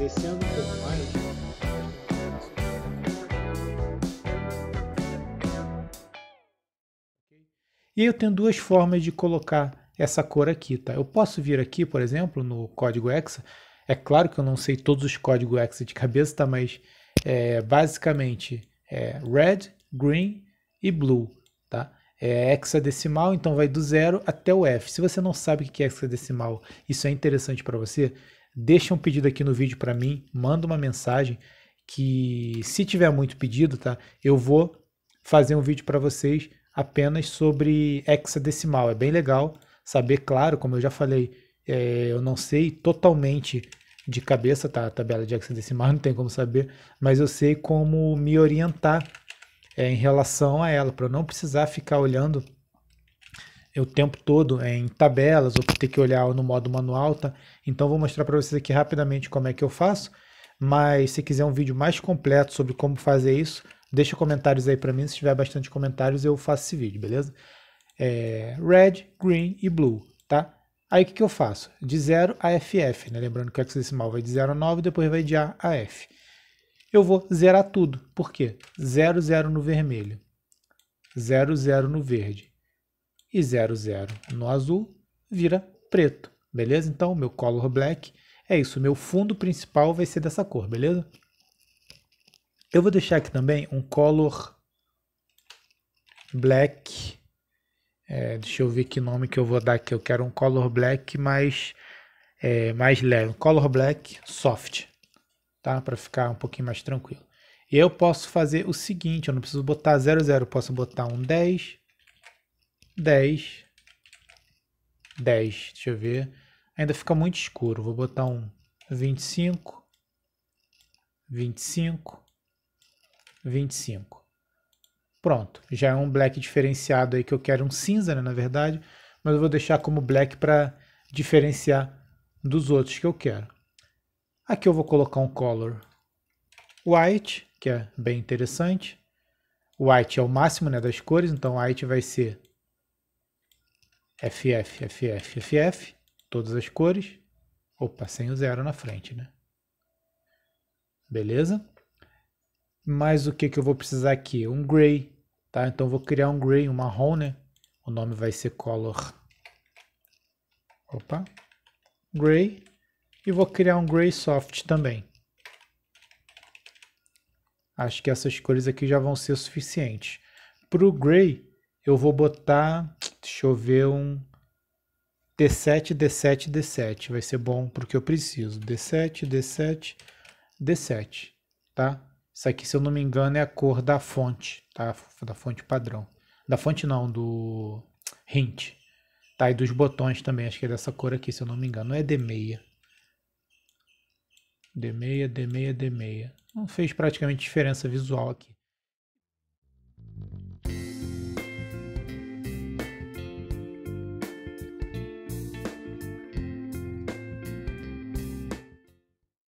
Descendo um pouco mais. E eu tenho duas formas de colocar essa cor aqui, tá? Eu posso vir aqui, por exemplo, no código hexa. É claro que eu não sei todos os códigos hexa de cabeça, tá? Mas é, basicamente é red, green e blue, tá? é hexadecimal, então vai do zero até o F. Se você não sabe o que é hexadecimal, isso é interessante para você, deixa um pedido aqui no vídeo para mim, manda uma mensagem que se tiver muito pedido, tá? Eu vou fazer um vídeo para vocês apenas sobre hexadecimal. É bem legal saber, claro, como eu já falei, é, eu não sei totalmente de cabeça, tá? A tabela de hexadecimal não tem como saber, mas eu sei como me orientar é, em relação a ela, para não precisar ficar olhando o tempo todo é, em tabelas ou ter que olhar no modo manual, tá? Então vou mostrar para vocês aqui rapidamente como é que eu faço, mas se quiser um vídeo mais completo sobre como fazer isso, deixa comentários aí para mim, se tiver bastante comentários eu faço esse vídeo, beleza? É, red, green e blue, tá? Aí o que, que eu faço? De 0 a FF, né? lembrando que o hexadecimal vai de 0 a 9 depois vai de A a F. Eu vou zerar tudo, por quê? 00 no vermelho, 00 no verde, e 00 no azul vira preto, beleza? Então, meu color black é isso, meu fundo principal vai ser dessa cor, beleza? Eu vou deixar aqui também um color black, é, deixa eu ver que nome que eu vou dar aqui, eu quero um color black mais, é, mais leve, um color black soft, tá? Para ficar um pouquinho mais tranquilo. E eu posso fazer o seguinte, eu não preciso botar 00, eu posso botar um 10, 10, 10, deixa eu ver, ainda fica muito escuro, vou botar um 25, 25, 25. Pronto, já é um black diferenciado aí que eu quero um cinza, né, na verdade, mas eu vou deixar como black para diferenciar dos outros que eu quero. Aqui eu vou colocar um color white, que é bem interessante. White é o máximo né, das cores, então white vai ser FF, FF, FF, todas as cores. Opa, sem o zero na frente, né? Beleza? Mas o que, que eu vou precisar aqui? Um gray, tá? Então vou criar um gray, um marrom, né? O nome vai ser color. Opa. Gray. E vou criar um gray soft também. Acho que essas cores aqui já vão ser suficientes. Para o gray, eu vou botar, deixa eu ver, um D7, D7, D7. Vai ser bom porque eu preciso. D7, D7, D7, tá? Isso aqui, se eu não me engano, é a cor da fonte, tá? Da fonte padrão. Da fonte não, do hint. Tá? E dos botões também, acho que é dessa cor aqui, se eu não me engano. Não é D6. D6, D6, D6. Não fez praticamente diferença visual aqui.